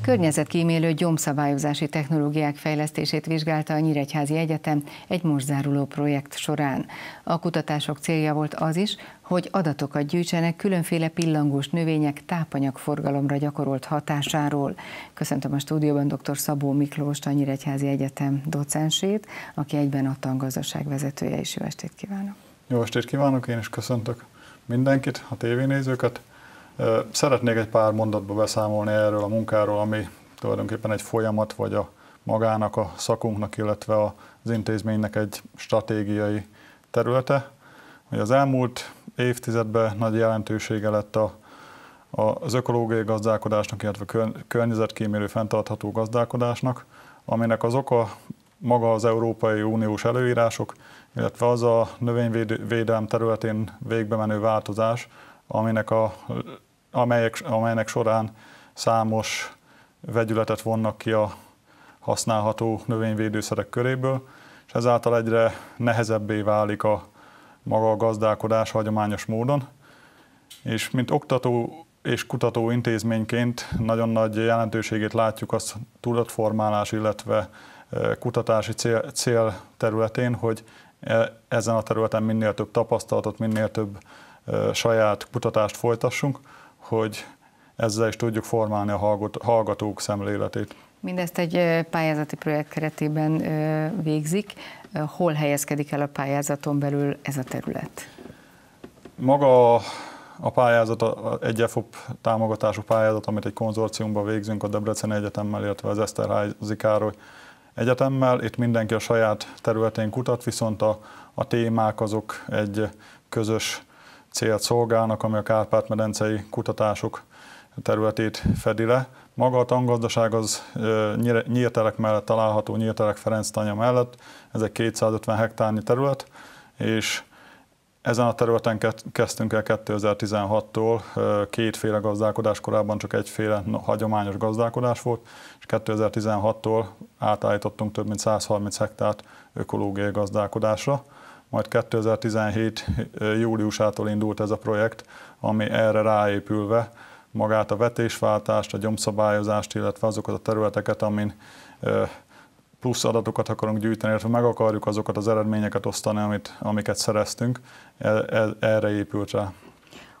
Környezetkímélő gyomszabályozási technológiák fejlesztését vizsgálta a Nyíregyházi Egyetem egy most záruló projekt során. A kutatások célja volt az is, hogy adatokat gyűjtsenek különféle pillangós növények tápanyagforgalomra gyakorolt hatásáról. Köszöntöm a stúdióban dr. Szabó Miklós, a Nyíregyházi Egyetem docensét, aki egyben a tangazdaság vezetője is. Jó estét kívánok! Jó estét kívánok, én is köszöntök mindenkit, a tévénézőket. Szeretnék egy pár mondatba beszámolni erről a munkáról, ami tulajdonképpen egy folyamat, vagy a magának, a szakunknak, illetve az intézménynek egy stratégiai területe. Hogy az elmúlt évtizedben nagy jelentősége lett a, a, az ökológiai gazdálkodásnak, illetve környezetkímélő fenntartható gazdálkodásnak, aminek az oka maga az Európai Uniós előírások, illetve az a növényvédelem területén végbe menő változás, aminek a amelyek, amelynek során számos vegyületet vonnak ki a használható növényvédőszerek köréből, és ezáltal egyre nehezebbé válik a maga a gazdálkodás hagyományos módon. És mint oktató és kutató intézményként nagyon nagy jelentőségét látjuk az tudatformálás, illetve e, kutatási cél, cél területén, hogy e, ezen a területen minél több tapasztalatot, minél több e, saját kutatást folytassunk, hogy ezzel is tudjuk formálni a hallgatók szemléletét. Mindezt egy pályázati projekt keretében végzik. Hol helyezkedik el a pályázaton belül ez a terület? Maga a pályázat, egy EFOP támogatású pályázat, amit egy konzorciumban végzünk a Debrecen Egyetemmel, illetve az Eszterházi Károly Egyetemmel. Itt mindenki a saját területén kutat, viszont a, a témák azok egy közös célt szolgálnak, ami a Kárpát-medencei kutatások területét fedi le. Maga a tangazdaság az nyíltelek mellett található, nyíltelek Ferenc tanya mellett, ez egy 250 hektárnyi terület, és ezen a területen kezdtünk el 2016-tól, kétféle gazdálkodás, korábban csak egyféle hagyományos gazdálkodás volt, és 2016-tól átállítottunk több mint 130 hektárt ökológiai gazdálkodásra majd 2017 júliusától indult ez a projekt, ami erre ráépülve magát a vetésváltást, a gyomszabályozást, illetve azokat a területeket, amin plusz adatokat akarunk gyűjteni, illetve meg akarjuk azokat az eredményeket osztani, amit, amiket szereztünk, e, e, erre épült rá.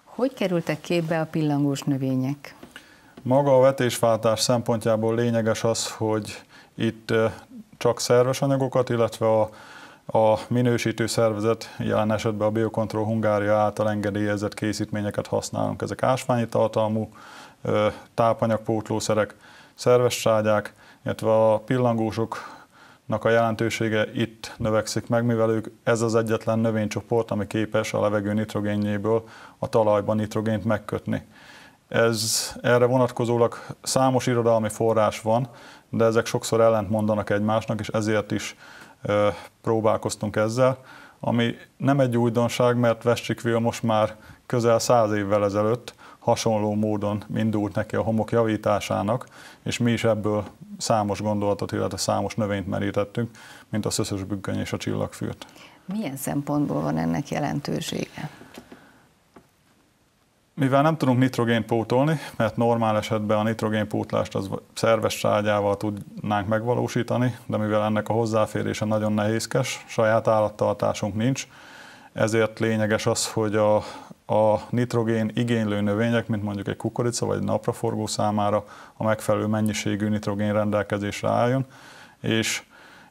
Hogy kerültek képbe a pillangós növények? Maga a vetésváltás szempontjából lényeges az, hogy itt csak szerves anyagokat, illetve a a minősítő szervezet, jelen esetben a Biocontrol Hungária által engedélyezett készítményeket használunk. Ezek ásványi tartalmú tápanyagpótlószerek, szerves trágyák, illetve a pillangósoknak a jelentősége itt növekszik meg, mivel ők ez az egyetlen növénycsoport, ami képes a levegő nitrogénjéből a talajban nitrogént megkötni. Ez, erre vonatkozólag számos irodalmi forrás van, de ezek sokszor ellent mondanak egymásnak, és ezért is próbálkoztunk ezzel, ami nem egy újdonság, mert Vescsik most már közel száz évvel ezelőtt hasonló módon indult neki a homok javításának, és mi is ebből számos gondolatot, illetve számos növényt merítettünk, mint a szöszös büggöny és a csillagfürt. Milyen szempontból van ennek jelentősége? Mivel nem tudunk nitrogén pótolni, mert normál esetben a nitrogénpótlást az szerves trágyával tudnánk megvalósítani, de mivel ennek a hozzáférése nagyon nehézkes, saját állattartásunk nincs, ezért lényeges az, hogy a, a nitrogén igénylő növények, mint mondjuk egy kukorica vagy egy napraforgó számára a megfelelő mennyiségű nitrogén rendelkezésre álljon, és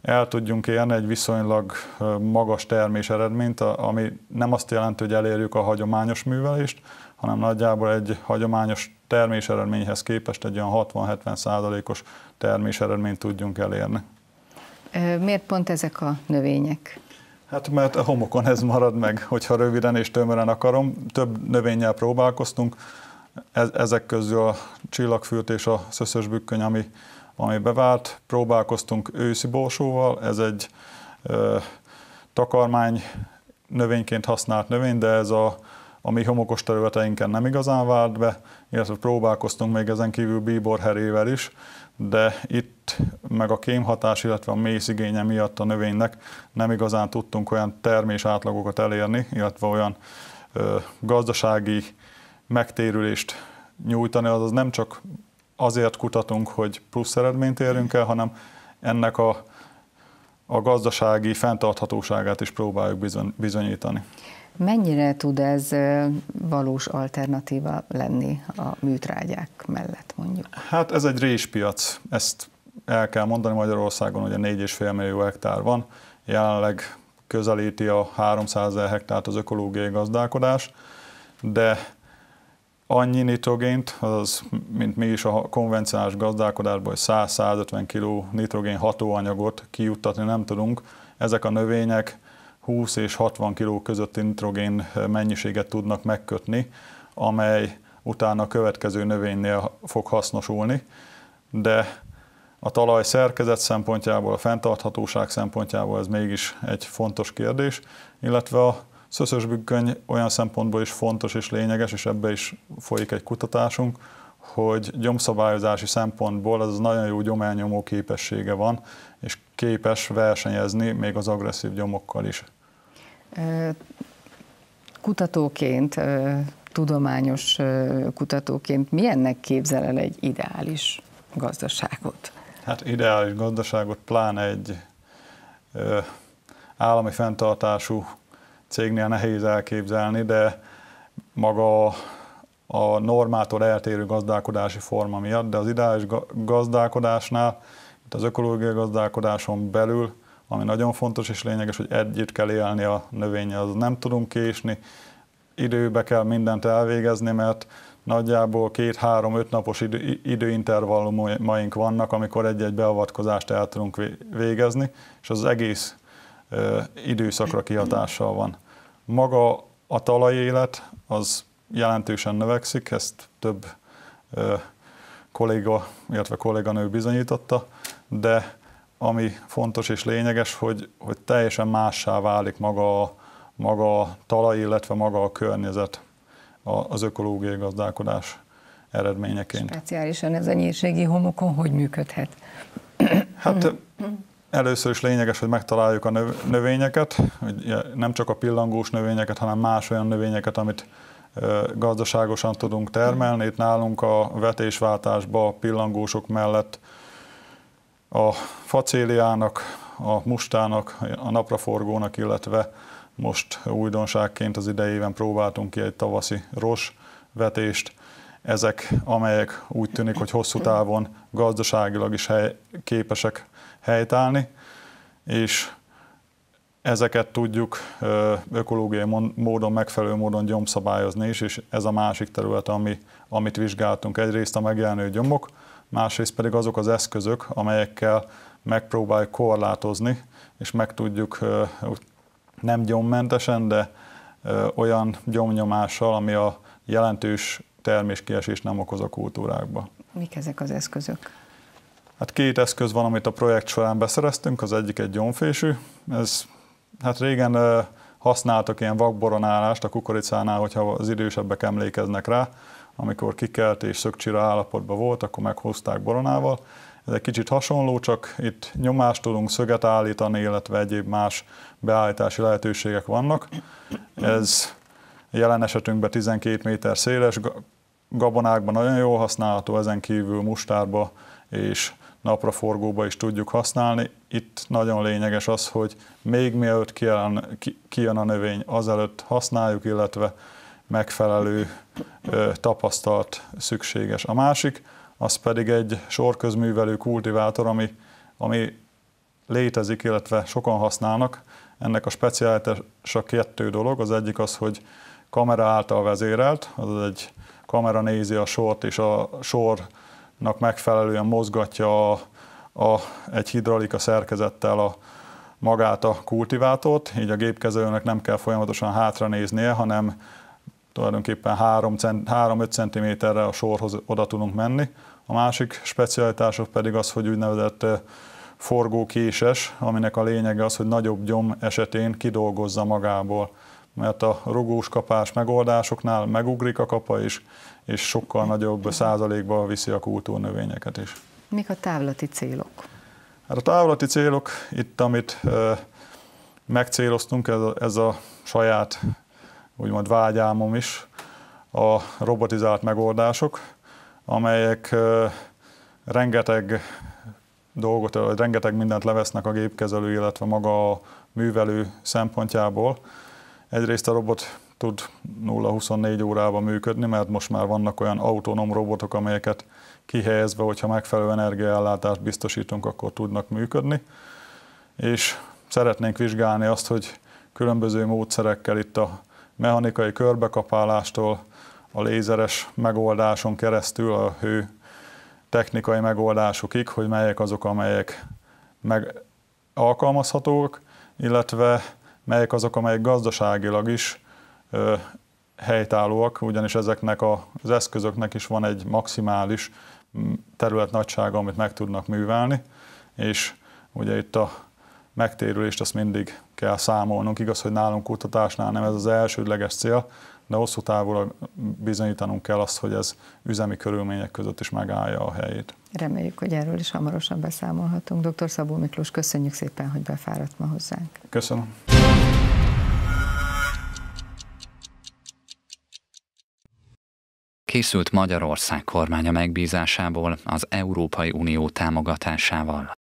el tudjunk érni egy viszonylag magas termés eredményt, ami nem azt jelenti, hogy elérjük a hagyományos művelést, hanem nagyjából egy hagyományos terméseredményhez képest egy olyan 60-70 százalékos terméseredményt tudjunk elérni. Miért pont ezek a növények? Hát mert a homokon ez marad meg, hogyha röviden és tömören akarom. Több növényel próbálkoztunk, ezek közül a csillagfürt és a szöszös bükköny, ami, ami bevált. Próbálkoztunk őszi borsóval, ez egy ö, takarmány növényként használt növény, de ez a ami homokos területeinken nem igazán vált be, illetve próbálkoztunk még ezen kívül bíborherével is, de itt meg a kémhatás, illetve a mész igénye miatt a növénynek nem igazán tudtunk olyan termés átlagokat elérni, illetve olyan ö, gazdasági megtérülést nyújtani, azaz nem csak azért kutatunk, hogy plusz eredményt érünk el, hanem ennek a, a gazdasági fenntarthatóságát is próbáljuk bizony, bizonyítani. Mennyire tud ez valós alternatíva lenni a műtrágyák mellett mondjuk? Hát ez egy réspiac, ezt el kell mondani Magyarországon, hogy a 4,5 millió hektár van, jelenleg közelíti a 300 ezer hektárt az ökológiai gazdálkodás, de annyi nitrogént, az, mint mi is a konvencionális gazdálkodásból, 100-150 kg nitrogén hatóanyagot kijuttatni nem tudunk. Ezek a növények 20 és 60 kg közötti nitrogén eh, mennyiséget tudnak megkötni, amely utána a következő növénynél fog hasznosulni, de a talaj szerkezet szempontjából, a fenntarthatóság szempontjából ez mégis egy fontos kérdés, illetve a szöszös olyan szempontból is fontos és lényeges, és ebbe is folyik egy kutatásunk, hogy gyomszabályozási szempontból ez nagyon jó gyomelnyomó képessége van, és képes versenyezni még az agresszív gyomokkal is kutatóként, tudományos kutatóként milyennek képzel el egy ideális gazdaságot? Hát ideális gazdaságot pláne egy ö, állami fenntartású cégnél nehéz elképzelni, de maga a normától eltérő gazdálkodási forma miatt, de az ideális gazdálkodásnál, itt az ökológiai gazdálkodáson belül ami nagyon fontos és lényeges, hogy együtt kell élni a növény, az nem tudunk késni, időbe kell mindent elvégezni, mert nagyjából két-három-öt napos idő, időintervallumaink vannak, amikor egy-egy beavatkozást el tudunk végezni, és az egész ö, időszakra kihatással van. Maga a talajélet az jelentősen növekszik, ezt több ö, kolléga, illetve kolléganő bizonyította, de ami fontos és lényeges, hogy, hogy teljesen mássá válik maga a, maga a talaj, illetve maga a környezet az ökológiai gazdálkodás eredményeként. Speciálisan ez a nyírségi homokon hogy működhet? Hát először is lényeges, hogy megtaláljuk a növényeket, hogy nem csak a pillangós növényeket, hanem más olyan növényeket, amit gazdaságosan tudunk termelni. Itt nálunk a vetésváltásba pillangósok mellett a facéliának, a mustának, a napraforgónak, illetve most újdonságként az idejében próbáltunk ki egy tavaszi rossz vetést. Ezek, amelyek úgy tűnik, hogy hosszú távon gazdaságilag is hely, képesek helytállni, és ezeket tudjuk ökológiai módon, megfelelő módon gyomszabályozni is, és ez a másik terület, ami, amit vizsgáltunk. Egyrészt a megjelenő gyomok, másrészt pedig azok az eszközök, amelyekkel megpróbáljuk korlátozni, és meg tudjuk nem gyommentesen, de olyan gyomnyomással, ami a jelentős terméskiesést nem okoz a kultúrákba. Mik ezek az eszközök? Hát két eszköz van, amit a projekt során beszereztünk, az egyik egy gyomfésű. Ez, hát régen használtak ilyen vakboronálást a kukoricánál, hogyha az idősebbek emlékeznek rá, amikor kikelt és szökcsira állapotban volt, akkor meghozták boronával. Ez egy kicsit hasonló, csak itt nyomást tudunk szöget állítani, illetve egyéb más beállítási lehetőségek vannak. Ez jelen esetünkben 12 méter széles, gabonákban nagyon jól használható, ezen kívül mustárba és napraforgóba is tudjuk használni. Itt nagyon lényeges az, hogy még mielőtt kijön a növény, azelőtt használjuk, illetve megfelelő, tapasztalt szükséges. A másik, az pedig egy sorközművelő kultivátor, ami, ami létezik, illetve sokan használnak. Ennek a speciálitása kettő dolog. Az egyik az, hogy kamera által vezérelt, az egy kamera nézi a sort, és a sornak megfelelően mozgatja a, a, egy hidraulika szerkezettel a, magát a kultivátort, így a gépkezelőnek nem kell folyamatosan hátra néznie, hanem tulajdonképpen 3-5 cm-re a sorhoz oda tudunk menni. A másik specialitások pedig az, hogy úgynevezett forgókéses, aminek a lényege az, hogy nagyobb gyom esetén kidolgozza magából mert a rugós kapás megoldásoknál megugrik a kapa is, és sokkal nagyobb százalékba viszi a kultúrnövényeket is. Mik a távlati célok? Hát a távlati célok, itt amit megcéloztunk, ez a, ez a saját úgymond vágyámom is a robotizált megoldások, amelyek rengeteg dolgot, rengeteg mindent levesznek a gépkezelő, illetve maga a művelő szempontjából. Egyrészt a robot tud 0-24 órában működni, mert most már vannak olyan autonóm robotok, amelyeket kihelyezve, hogyha megfelelő energiaellátást biztosítunk, akkor tudnak működni. És szeretnénk vizsgálni azt, hogy különböző módszerekkel itt a mechanikai körbekapálástól a lézeres megoldáson keresztül a hő technikai megoldásokig, hogy melyek azok, amelyek meg alkalmazhatók, illetve melyek azok, amelyek gazdaságilag is ö, helytállóak, ugyanis ezeknek a az eszközöknek is van egy maximális terület nagysága, amit meg tudnak művelni, és ugye itt a megtérülést azt mindig kell számolnunk. Igaz, hogy nálunk kutatásnál nem ez az elsődleges cél, de hosszú távúra bizonyítanunk kell azt, hogy ez üzemi körülmények között is megállja a helyét. Reméljük, hogy erről is hamarosan beszámolhatunk. Dr. Szabó Miklós, köszönjük szépen, hogy befáradt ma hozzánk. Köszönöm. Készült Magyarország kormánya megbízásából az Európai Unió támogatásával.